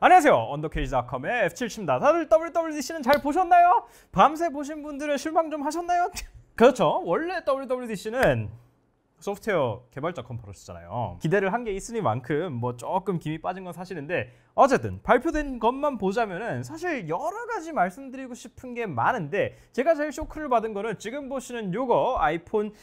안녕하세요 언더케이지닷컴의 F7입니다 7 다들 WWDC는 잘 보셨나요? 밤새 보신 분들은 실망 좀 하셨나요? 그렇죠 원래 WWDC는 소프트웨어 개발자 컨퍼런스잖아요 기대를 한 게 있으니만큼 뭐 조금 김이 빠진 건 사실인데 어쨌든 발표된 것만 보자면은 사실 여러 가지 말씀드리고 싶은 게 많은데 제가 제일 쇼크를 받은 거는 지금 보시는 요거 아이폰 6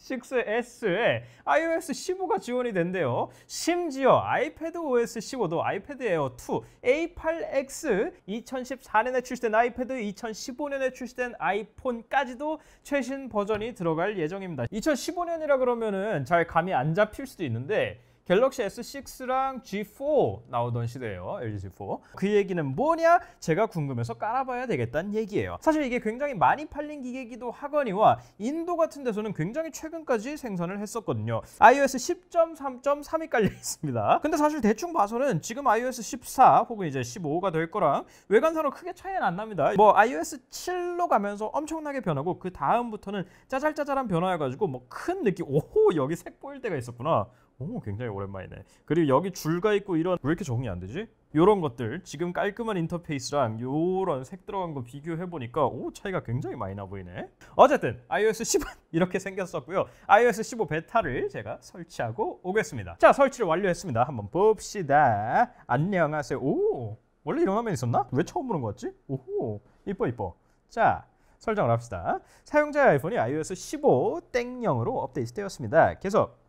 6S에 iOS 15가 지원이 된대요. 심지어 아이패드 OS 15도 아이패드 에어 2, A8X, 2014년에 출시된 아이패드, 2015년에 출시된 아이폰까지도 최신 버전이 들어갈 예정입니다. 2015년이라 그러면은 잘 감이 안 잡힐 수도 있는데 갤럭시 S6랑 G4 나오던 시대예요. LG G4. 그 얘기는 뭐냐? 제가 궁금해서 깔아봐야 되겠다는 얘기예요. 사실 이게 굉장히 많이 팔린 기계이기도 하거니와 인도 같은 데서는 굉장히 최근까지 생산을 했었거든요. iOS 10.3.3이 깔려 있습니다. 근데 사실 대충 봐서는 지금 iOS 14 혹은 이제 15가 될 거랑 외관상으로 크게 차이는 안 납니다. 뭐 iOS 7로 가면서 엄청나게 변하고 그 다음부터는 짜잘짜잘한 변화여가지고 뭐 큰 느낌 오호 여기 색 보일 때가 있었구나 오 굉장히 오랜만이네 그리고 여기 줄가 있고 이런 왜 이렇게 적응이 안 되지? 이런 것들 지금 깔끔한 인터페이스랑 이런색 들어간 거 비교해보니까 오 차이가 굉장히 많이 나 보이네 어쨌든 iOS 1 0 이렇게 생겼었고요 iOS 15 베타를 제가 설치하고 오겠습니다 자 설치를 완료했습니다 한번 봅시다 안녕하세요 오 원래 이런 화면 있었나? 왜 처음 보는 거 같지? 오호 이뻐 이뻐 자 설정을 합시다 사용자의 아이폰이 iOS 15 땡0으로 업데이트 되었습니다 계속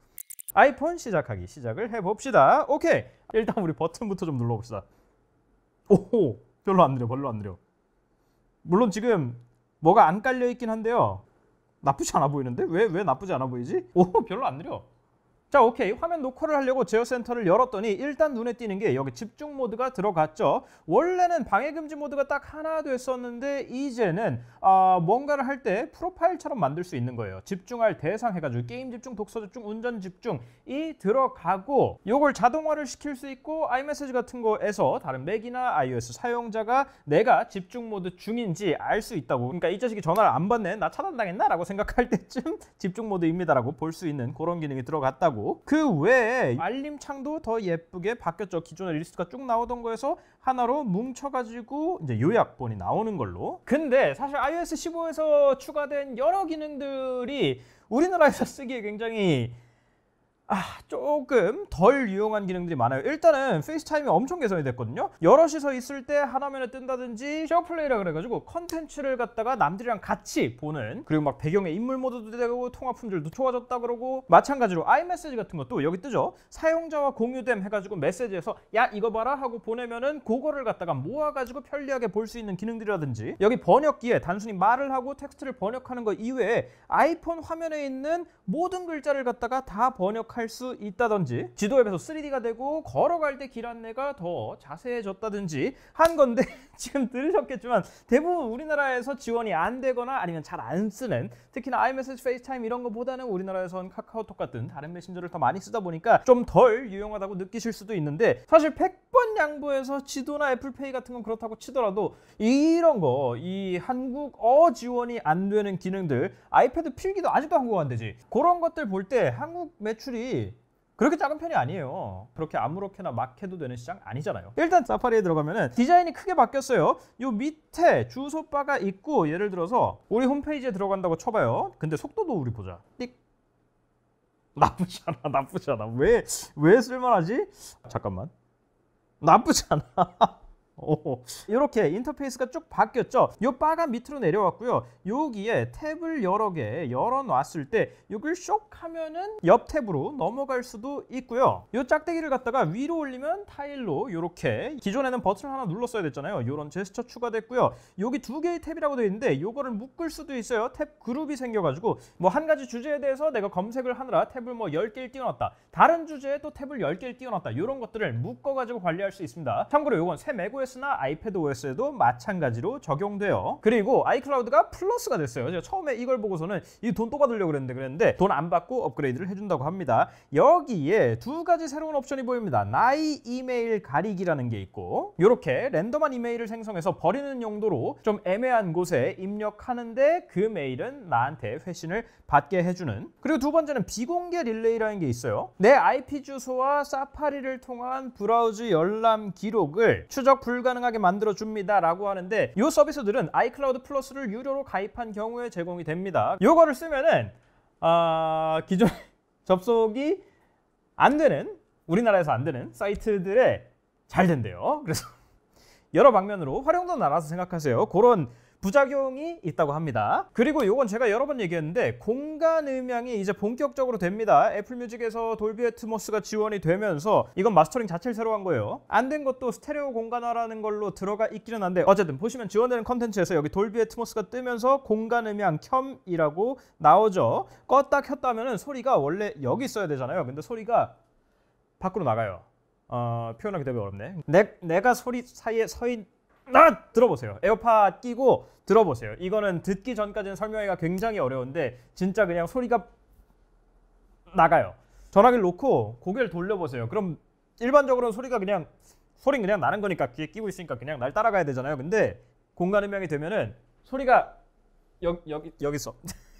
아이폰 시작하기 시작을 해봅시다. 오케이. 일단 우리 버튼부터 좀 눌러봅시다. 오호. 별로 안 느려. 별로 안 느려. 물론 지금 뭐가 안 깔려 있긴 한데요. 나쁘지 않아 보이는데? 왜, 왜 나쁘지 않아 보이지? 오, 별로 안 느려. 자 오케이 화면 녹화를 하려고 제어 센터를 열었더니 일단 눈에 띄는 게 여기 집중 모드가 들어갔죠 원래는 방해 금지 모드가 딱 하나 됐었는데 이제는 어, 뭔가를 할 때 프로파일처럼 만들 수 있는 거예요 집중할 대상 해가지고 게임 집중 독서 집중 운전 집중 이 들어가고 요걸 자동화를 시킬 수 있고 아이메시지 같은 거에서 다른 맥이나 iOS 사용자가 내가 집중 모드 중인지 알 수 있다고 그러니까 이 자식이 전화를 안 받네 나 차단당했나 라고 생각할 때쯤 집중 모드입니다 라고 볼 수 있는 그런 기능이 들어갔다고 하고 그 외에 알림창도 더 예쁘게 바뀌었죠. 기존에 리스트가 쭉 나오던 거에서 하나로 뭉쳐가지고 이제 요약본이 나오는 걸로 근데 사실 iOS 15에서 추가된 여러 기능들이 우리나라에서 쓰기에 굉장히 아, 조금 덜 유용한 기능들이 많아요 일단은 페이스타임이 엄청 개선이 됐거든요 여럿이서 있을 때 하나면에 뜬다든지 쉐어플레이라 그래가지고 컨텐츠를 갖다가 남들이랑 같이 보는 그리고 막 배경에 인물 모드도 되고 통화 품질도 좋아졌다 그러고 마찬가지로 아이메시지 같은 것도 여기 뜨죠 사용자와 공유됨 해가지고 메시지에서 야 이거 봐라 하고 보내면은 그거를 갖다가 모아가지고 편리하게 볼 수 있는 기능들이라든지 여기 번역기에 단순히 말을 하고 텍스트를 번역하는 것 이외에 아이폰 화면에 있는 모든 글자를 갖다가 다 번역할 할수 있다든지 지도 앱에서 3D가 되고 걸어갈 때 길 안내가 더 자세해졌다든지 한 건데 지금 들으셨겠지만 대부분 우리나라에서 지원이 안 되거나 아니면 잘 안 쓰는 특히나 아이메 s 지 페이스타임 이런 거보다는 우리나라에선 카카오톡 같은 다른 메신저를 더 많이 쓰다 보니까 좀 덜 유용하다고 느끼실 수도 있는데 사실 100번 양보해서 지도나 애플페이 같은 건 그렇다고 치더라도 이런 거 이 한국어 지원이 안 되는 기능들 아이패드 필기도 아직도 한국어 안 되지 그런 것들 볼 때 한국 매출이 그렇게 작은 편이 아니에요. 그렇게 아무렇게나 막 해도 되는 시장 아니잖아요. 일단 사파리에 들어가면 디자인이 크게 바뀌었어요. 요 밑에 주소바가 있고 예를 들어서 우리 홈페이지에 들어간다고 쳐봐요. 근데 속도도 우리 보자. 띡. 나쁘지 않아, 나쁘지 않아. 왜, 왜 쓸만하지? 잠깐만. 나쁘지 않아. 이렇게 인터페이스가 쭉 바뀌었죠. 요 바가 밑으로 내려왔고요. 여기에 탭을 여러 개 열어놨을 때 이걸 쇽 하면은 옆 탭으로 넘어갈 수도 있고요. 요 짝대기를 갖다가 위로 올리면 타일로 이렇게 기존에는 버튼을 하나 눌렀어야 됐잖아요. 이런 제스처 추가됐고요. 여기 두 개의 탭이라고 되어 있는데 요거를 묶을 수도 있어요. 탭 그룹이 생겨가지고 뭐 한 가지 주제에 대해서 내가 검색을 하느라 탭을 뭐 10개를 띄워놨다. 다른 주제에 또 탭을 10개를 띄워놨다. 이런 것들을 묶어가지고 관리할 수 있습니다. 참고로 요건 새 매고에서 iOS나 iPadOS에도 마찬가지로 적용돼요. 그리고 i c l o u d 가 플러스가 됐어요. 제가 처음에 이걸 보고서는 이 돈 또 받으려고 그랬는데 그랬는데 돈 안 받고 업그레이드를 해준다고 합니다. 여기에 두 가지 새로운 옵션이 보입니다. 나이 이메일 가리기라는 게 있고 이렇게 랜덤한 이메일을 생성해서 버리는 용도로 좀 애매한 곳에 입력하는데 그 메일은 나한테 회신을 받게 해주는 그리고 두 번째는 비공개 릴레이라는 게 있어요. 내 IP 주소와 사파리를 통한 브라우즈 열람 기록을 추적 불 불가능하게 만들어 줍니다라고 하는데 이 서비스들은 아이클라우드 플러스를 유료로 가입한 경우에 제공이 됩니다. 요거를 쓰면은 아, 기존 접속이 안 되는 우리나라에서 안 되는 사이트들에 잘 된대요. 그래서 여러 방면으로 활용도 나눠서 생각하세요. 그런 부작용이 있다고 합니다. 그리고 이건 제가 여러 번 얘기했는데 공간 음향이 이제 본격적으로 됩니다. 애플 뮤직에서 돌비 애트모스가 지원이 되면서 이건 마스터링 자체를 새로 한 거예요. 안 된 것도 스테레오 공간화라는 걸로 들어가 있기는 한데 어쨌든 보시면 지원되는 컨텐츠에서 여기 돌비 애트모스가 뜨면서 공간 음향 켬이라고 나오죠. 껐다 켰다면 소리가 원래 여기 있어야 되잖아요. 근데 소리가 밖으로 나가요. 어, 표현하기 되게 어렵네. 내, 내가 소리 사이에 서 있, 나 아, 들어보세요. 에어팟 끼고 들어보세요. 이거는 듣기 전까지는 설명하기가 굉장히 어려운데 진짜 그냥 소리가 나가요. 전화기를 놓고 고개를 돌려보세요. 그럼 일반적으로 소리가 그냥 소리 그냥 나는 거니까 귀에 끼고 있으니까 그냥 날 따라가야 되잖아요. 근데 공간 음향이 되면은 소리가 여, 여기 여기 있어.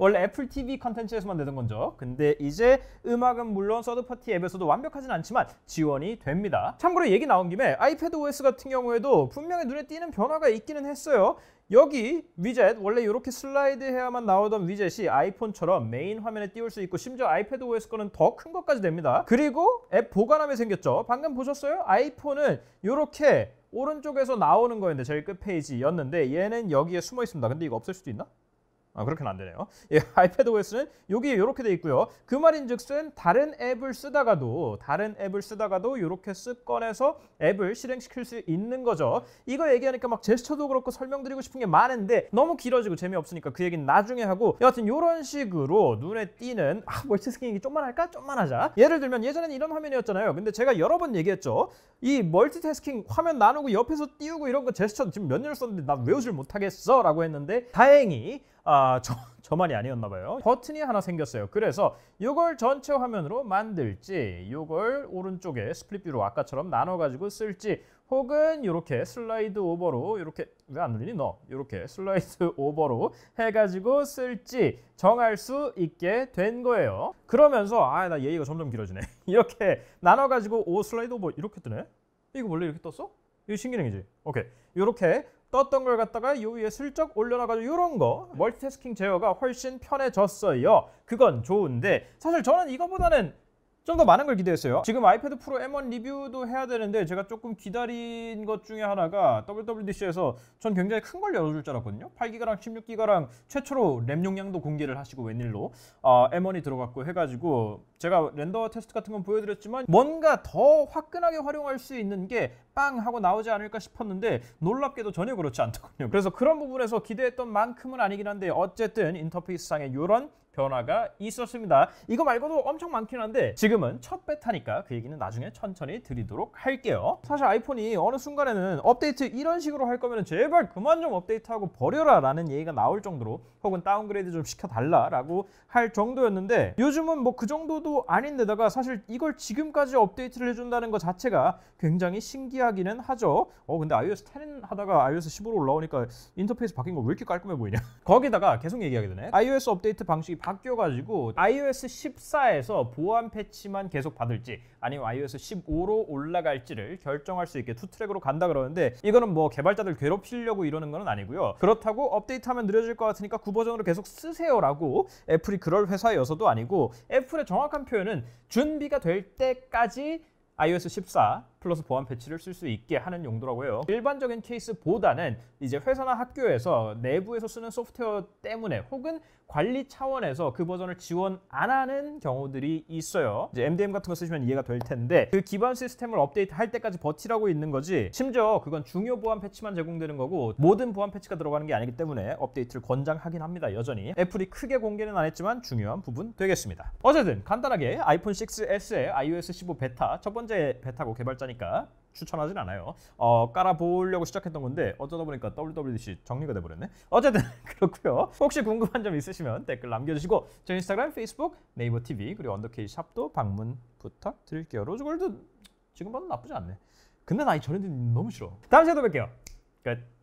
원래 애플 TV 컨텐츠에서만 내던 건죠. 근데 이제 음악은 물론 서드파티 앱에서도 완벽하진 않지만 지원이 됩니다. 참고로 얘기 나온 김에 아이패드 OS 같은 경우에도 분명히 눈에 띄는 변화가 있기는 했어요. 여기 위젯 원래 이렇게 슬라이드 해야만 나오던 위젯이 아이폰처럼 메인 화면에 띄울 수 있고 심지어 아이패드 OS 거는 더 큰 것까지 됩니다. 그리고 앱 보관함이 생겼죠. 방금 보셨어요? 아이폰은 이렇게 오른쪽에서 나오는 거였는데 제일 끝 페이지였는데 얘는 여기에 숨어 있습니다. 근데 이거 없앨 수도 있나? 아, 그렇게는 안 되네요. 예, 아이패드 OS는 여기 이렇게 돼 있고요. 그 말인즉슨 다른 앱을 쓰다가도 다른 앱을 쓰다가도 이렇게 쓱 꺼내서 앱을 실행시킬 수 있는 거죠. 이거 얘기하니까 막 제스처도 그렇고 설명드리고 싶은 게 많은데 너무 길어지고 재미없으니까 그 얘기는 나중에 하고 여하튼 이런 식으로 눈에 띄는 아, 멀티스킹이 태 좀만 할까? 좀만 하자. 예를 들면 예전에는 이런 화면이었잖아요. 근데 제가 여러 번 얘기했죠. 이 멀티태스킹 화면 나누고 옆에서 띄우고 이런 거 제스처 지금 몇 년을 썼는데 나 외우질 못하겠어 라고 했는데 다행히 아, 저, 저만이 아니었나 봐요. 버튼이 하나 생겼어요. 그래서 이걸 전체 화면으로 만들지, 이걸 오른쪽에 스플릿뷰로 아까처럼 나눠가지고 쓸지, 혹은 이렇게 슬라이드 오버로 이렇게 왜 안 눌리니 너? 이렇게 슬라이드 오버로 해가지고 쓸지 정할 수 있게 된 거예요. 그러면서 아 나얘의가 점점 길어지네. 이렇게 나눠가지고 오 슬라이드 오버 이렇게 뜨네? 이거 원래 이렇게 떴어? 이거 신기능이지. 오케이. 이렇게 떴던 걸 갖다가 요 위에 슬쩍 올려놔가지고 이런 거 멀티태스킹 제어가 훨씬 편해졌어요. 그건 좋은데 사실 저는 이거보다는 좀더 많은 걸 기대했어요. 지금 아이패드 프로 M1 리뷰도 해야 되는데 제가 조금 기다린 것 중에 하나가 WWDC에서 전 굉장히 큰 걸 열어줄 줄 알았거든요. 8기가랑 16기가랑 최초로 램 용량도 공개를 하시고 웬일로 어, 아, M1이 들어갔고 해가지고 제가 렌더 테스트 같은 건 보여드렸지만 뭔가 더 화끈하게 활용할 수 있는 게 빵 하고 나오지 않을까 싶었는데 놀랍게도 전혀 그렇지 않더군요. 그래서 그런 부분에서 기대했던 만큼은 아니긴 한데 어쨌든 인터페이스상에 이런 변화가 있었습니다. 이거 말고도 엄청 많긴 한데 지금은 첫 베타니까 그 얘기는 나중에 천천히 드리도록 할게요. 사실 아이폰이 어느 순간에는 업데이트 이런 식으로 할 거면 제발 그만 좀 업데이트하고 버려라 라는 얘기가 나올 정도로 혹은 다운그레이드 좀 시켜달라 라고 할 정도였는데 요즘은 뭐 그 정도도 아닌데다가 사실 이걸 지금까지 업데이트를 해준다는 것 자체가 굉장히 신기하기는 하죠. 어 근데 iOS 10 하다가 iOS 15로 올라오니까 인터페이스 바뀐 거 왜 이렇게 깔끔해 보이냐 거기다가 계속 얘기하게 되네 iOS 업데이트 방식이 바뀌어가지고 iOS 14에서 보안 패치만 계속 받을지 아니면 iOS 15로 올라갈지를 결정할 수 있게 투 트랙으로 간다 그러는데 이거는 뭐 개발자들 괴롭히려고 이러는 건 아니고요. 그렇다고 업데이트하면 느려질 것 같으니까 구버전으로 그 계속 쓰세요라고 애플이 그럴 회사여서도 아니고 애플의 정확한 표현은 준비가 될 때까지 iOS 14 플러스 보안 패치를 쓸 수 있게 하는 용도라고 해요. 일반적인 케이스보다는 이제 회사나 학교에서 내부에서 쓰는 소프트웨어 때문에 혹은 관리 차원에서 그 버전을 지원 안 하는 경우들이 있어요. 이제 MDM 같은 거 쓰시면 이해가 될 텐데 그 기반 시스템을 업데이트 할 때까지 버티라고 있는 거지 심지어 그건 중요 보안 패치만 제공되는 거고 모든 보안 패치가 들어가는 게 아니기 때문에 업데이트를 권장하긴 합니다. 여전히 애플이 크게 공개는 안 했지만 중요한 부분 되겠습니다. 어쨌든 간단하게 아이폰 6S의 iOS 15 베타 첫 번째 베타고 개발자 비니까 추천하진 않아요. 어, 깔아보려고 시작했던 건데 어쩌다 보니까 WWDC 정리가 돼버렸네. 어쨌든 그렇고요. 혹시 궁금한 점 있으시면 댓글 남겨주시고 저 인스타그램, 페이스북, 네이버 TV 그리고 언더케이 샵도 방문 부탁드릴게요. 로즈골드 지금 봐도 나쁘지 않네. 근데 나이 저런 데 너무 싫어. 다음 시간에 또 뵐게요. 끝.